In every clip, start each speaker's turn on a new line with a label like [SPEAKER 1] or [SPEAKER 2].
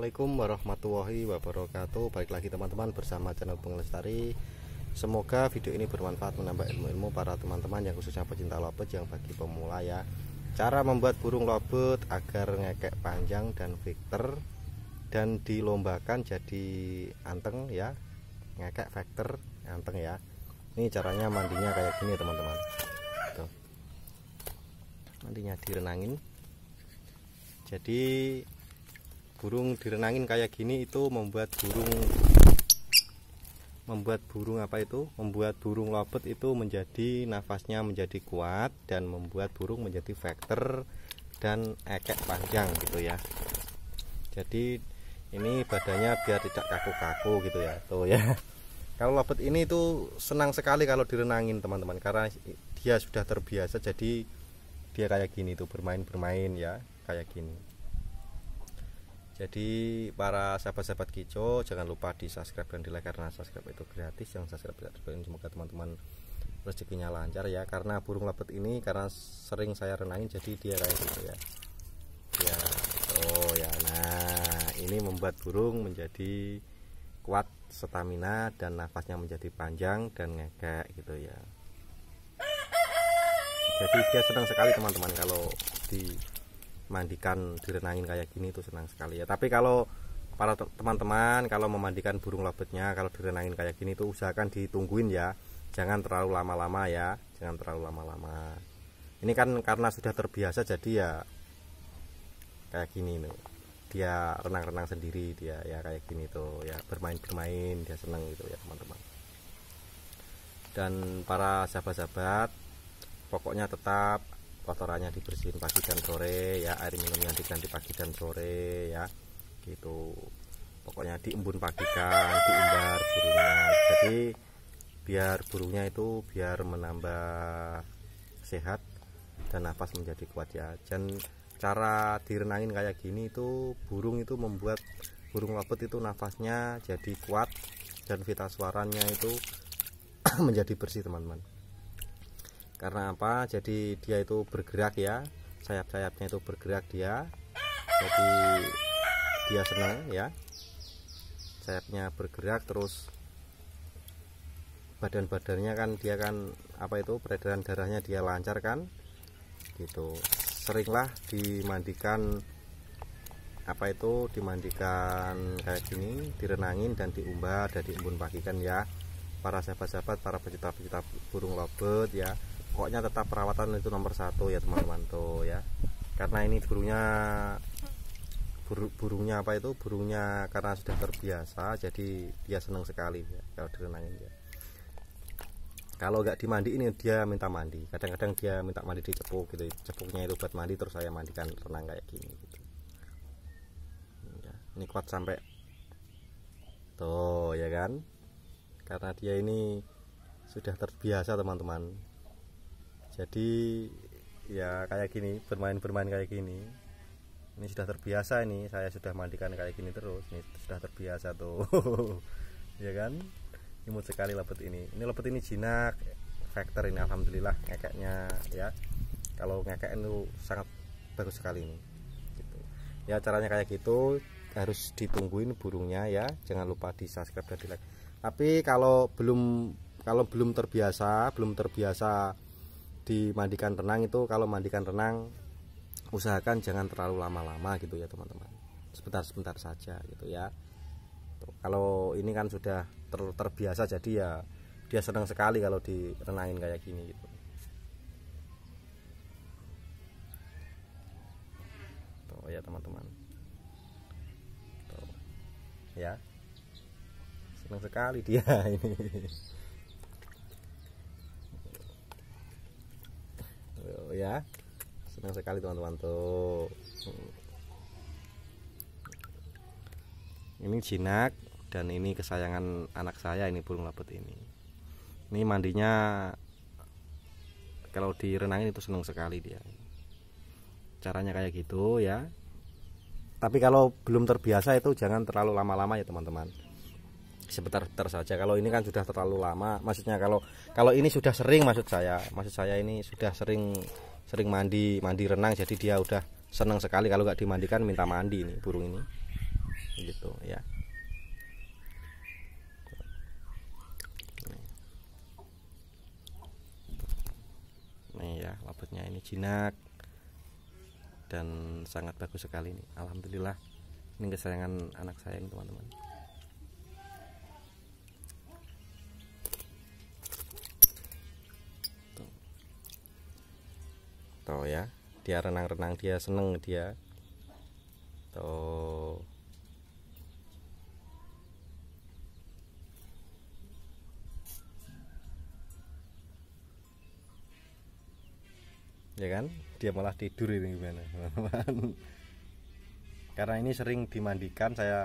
[SPEAKER 1] Assalamualaikum warahmatullahi wabarakatuh Baik lagi teman-teman bersama channel Lestari Semoga video ini bermanfaat menambah ilmu-ilmu para teman-teman yang khususnya pecinta lobet yang bagi pemula ya Cara membuat burung lobet agar ngekek panjang dan vektor Dan dilombakan jadi anteng ya Ngekek vektor anteng ya Ini caranya mandinya kayak gini teman-teman Mandinya direnangin jadi burung direnangin kayak gini itu membuat burung membuat burung apa itu membuat burung lobet itu menjadi nafasnya menjadi kuat dan membuat burung menjadi vektor dan ekek panjang gitu ya jadi ini badannya biar tidak kaku-kaku gitu ya tuh ya kalau lobet ini itu senang sekali kalau direnangin teman-teman karena dia sudah terbiasa jadi dia kayak gini tuh bermain-bermain ya kayak gini jadi para sahabat-sahabat kicau jangan lupa di subscribe dan di like karena subscribe itu gratis yang subscribe tidak terbayar semoga teman-teman rezekinya lancar ya karena burung lepet ini karena sering saya renangin jadi dia kayak gitu ya ya oh ya nah ini membuat burung menjadi kuat stamina dan nafasnya menjadi panjang dan ngekek gitu ya jadi dia senang sekali teman-teman kalau di mandikan direnangin kayak gini itu senang sekali ya tapi kalau para teman-teman kalau memandikan burung lovebirdnya kalau direnangin kayak gini itu usahakan ditungguin ya jangan terlalu lama-lama ya jangan terlalu lama-lama ini kan karena sudah terbiasa jadi ya kayak gini nih dia renang-renang sendiri dia ya kayak gini tuh ya bermain-bermain dia seneng gitu ya teman-teman dan para sahabat-sahabat pokoknya tetap kotorannya dibersihin pagi dan sore ya air minumnya diganti pagi dan sore ya gitu pokoknya diembun pagi kan diumbar burungnya jadi biar burungnya itu biar menambah sehat dan nafas menjadi kuat ya dan cara direnangin kayak gini itu burung itu membuat burung wabut itu nafasnya jadi kuat dan vital suaranya itu menjadi bersih teman-teman karena apa jadi dia itu bergerak ya sayap-sayapnya itu bergerak dia jadi dia senang ya sayapnya bergerak terus badan-badannya kan dia kan apa itu peredaran darahnya dia lancar kan gitu seringlah dimandikan apa itu dimandikan kayak gini direnangin dan diumbar dari pagi kan ya para sahabat-sahabat para pecinta-pecinta burung lovebird ya pokoknya tetap perawatan itu nomor satu ya teman-teman tuh ya karena ini burungnya bur, burungnya apa itu burungnya karena sudah terbiasa jadi dia seneng sekali ya, kalau direnangin ya kalau nggak dimandi ini dia minta mandi kadang-kadang dia minta mandi dicepuk gitu cepuknya itu buat mandi terus saya mandikan renang kayak gini gitu ya, ini kuat sampai tuh ya kan karena dia ini sudah terbiasa teman-teman jadi ya kayak gini bermain-bermain kayak gini ini sudah terbiasa ini saya sudah mandikan kayak gini terus ini sudah terbiasa tuh ya kan imut sekali lepet ini ini lepet ini jinak Faktor ini alhamdulillah ngekeknya ya kalau ngekek itu sangat bagus sekali ini gitu. ya caranya kayak gitu harus ditungguin burungnya ya jangan lupa di subscribe dan di like tapi kalau belum kalau belum terbiasa belum terbiasa dimandikan renang itu kalau mandikan renang usahakan jangan terlalu lama-lama gitu ya teman-teman sebentar-sebentar saja gitu ya Tuh, kalau ini kan sudah ter terbiasa jadi ya dia senang sekali kalau direnangin kayak gini gitu Tuh ya teman-teman ya senang sekali dia ini tuh ya senang sekali teman-teman tuh ini jinak dan ini kesayangan anak saya ini burung labut ini ini mandinya kalau direnangin itu senang sekali dia caranya kayak gitu ya tapi kalau belum terbiasa itu jangan terlalu lama-lama ya teman-teman sebentar-bentar saja kalau ini kan sudah terlalu lama maksudnya kalau kalau ini sudah sering maksud saya maksud saya ini sudah sering sering mandi mandi renang jadi dia udah seneng sekali kalau nggak dimandikan minta mandi ini burung ini gitu ya nih ya wabutnya ini jinak dan sangat bagus sekali ini. Alhamdulillah ini kesayangan anak saya ini teman-teman tuh gitu ya dia renang-renang dia seneng dia tuh gitu. ya kan dia malah tidur ini gimana karena ini sering dimandikan saya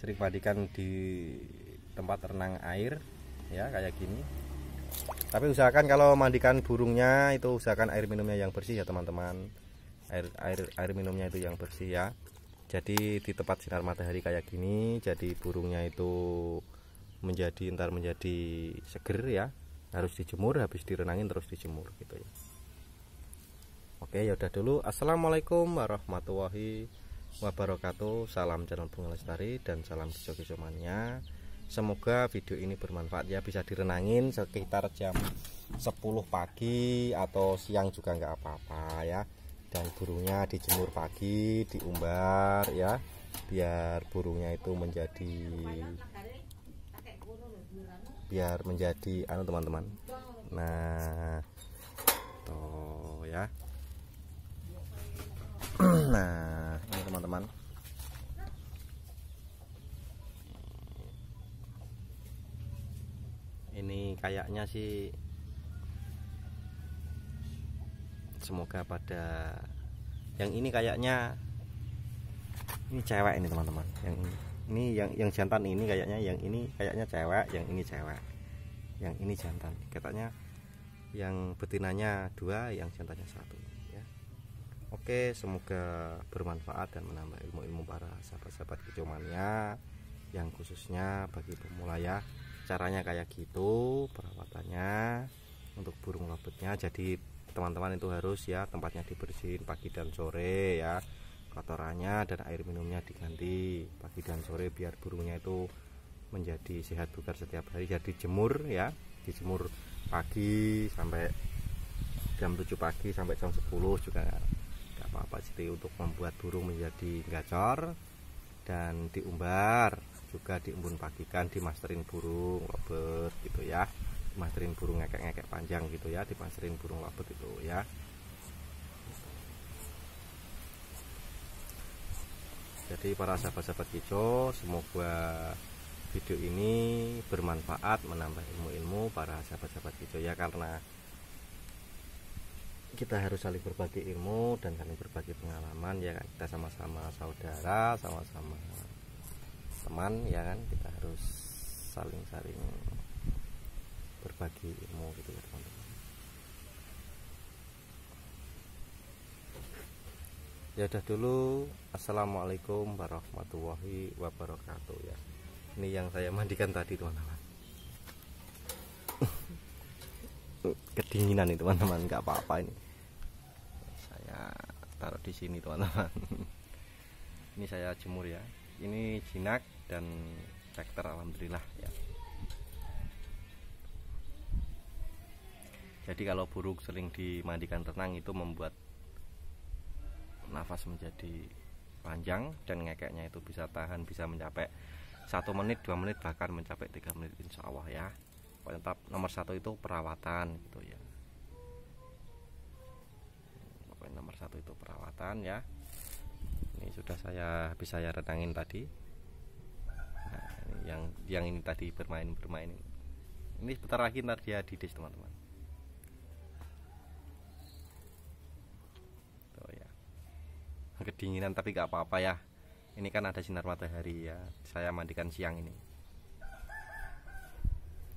[SPEAKER 1] sering mandikan di tempat renang air ya kayak gini tapi usahakan kalau mandikan burungnya itu usahakan air minumnya yang bersih ya teman-teman air air air minumnya itu yang bersih ya jadi di tempat sinar matahari kayak gini jadi burungnya itu menjadi ntar menjadi seger ya harus dijemur habis direnangin terus dijemur gitu ya oke ya udah dulu assalamualaikum warahmatullahi wabarakatuh salam channel bunga lestari dan salam joki somania Semoga video ini bermanfaat ya bisa direnangin sekitar jam 10 pagi atau siang juga nggak apa-apa ya. Dan burungnya dijemur pagi, diumbar ya biar burungnya itu menjadi biar menjadi anu teman-teman. Nah, Tuh ya. nah, ini teman-teman ini kayaknya sih semoga pada yang ini kayaknya ini cewek ini teman-teman yang ini yang yang jantan ini kayaknya yang ini kayaknya cewek yang ini cewek yang ini jantan katanya yang betinanya dua yang jantannya satu ya oke semoga bermanfaat dan menambah ilmu-ilmu para sahabat-sahabat kecomania yang khususnya bagi pemula ya caranya kayak gitu perawatannya untuk burung robetnya jadi teman-teman itu harus ya tempatnya dibersihin pagi dan sore ya kotorannya dan air minumnya diganti pagi dan sore biar burungnya itu menjadi sehat bugar setiap hari jadi jemur ya dijemur pagi sampai jam 7 pagi sampai jam 10 juga gak apa-apa sih untuk membuat burung menjadi gacor dan diumbar juga diembun pagikan dimasterin burung lobet gitu ya dimasterin burung ngekek-ngekek panjang gitu ya dimasterin burung lobet gitu ya jadi para sahabat-sahabat kicau, semoga video ini bermanfaat menambah ilmu-ilmu para sahabat-sahabat kicau ya karena kita harus saling berbagi ilmu dan saling berbagi pengalaman ya kan. kita sama-sama saudara sama-sama teman ya kan kita harus saling-saling berbagi ilmu gitu ya teman-teman ya udah dulu assalamualaikum warahmatullahi wabarakatuh ya ini yang saya mandikan tadi teman-teman kedinginan nih teman-teman nggak apa-apa ini saya taruh di sini teman-teman ini saya jemur ya ini jinak dan sektor alhamdulillah ya jadi kalau buruk sering dimandikan tenang itu membuat nafas menjadi panjang dan ngekeknya itu bisa tahan bisa mencapai satu menit dua menit bahkan mencapai tiga menit insya Allah ya tetap nomor satu itu perawatan gitu ya nomor satu itu perawatan ya ini sudah saya habis saya renangin tadi yang yang ini tadi bermain bermain ini, ini sebentar lagi ntar dia didis teman-teman tuh oh, ya kedinginan tapi gak apa-apa ya ini kan ada sinar matahari ya saya mandikan siang ini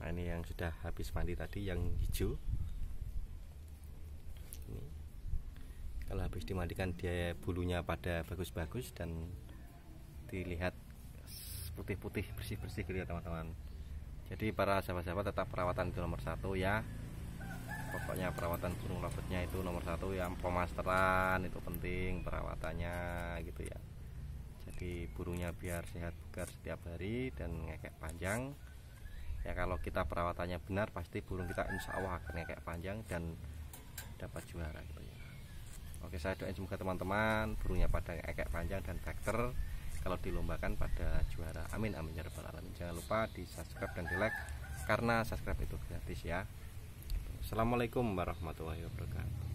[SPEAKER 1] nah ini yang sudah habis mandi tadi yang hijau ini kalau habis dimandikan dia bulunya pada bagus-bagus dan dilihat putih-putih bersih-bersih gitu ya teman-teman jadi para sahabat-sahabat tetap perawatan itu nomor satu ya pokoknya perawatan burung lovebirdnya itu nomor satu ya. pemasteran itu penting perawatannya gitu ya jadi burungnya biar sehat bugar setiap hari dan ngekek panjang ya kalau kita perawatannya benar pasti burung kita insya Allah akan ngekek panjang dan dapat juara gitu ya oke saya doain semoga teman-teman burungnya pada ngekek panjang dan factor kalau dilombakan pada juara amin amin ya rabbal alamin jangan lupa di subscribe dan di like karena subscribe itu gratis ya assalamualaikum warahmatullahi wabarakatuh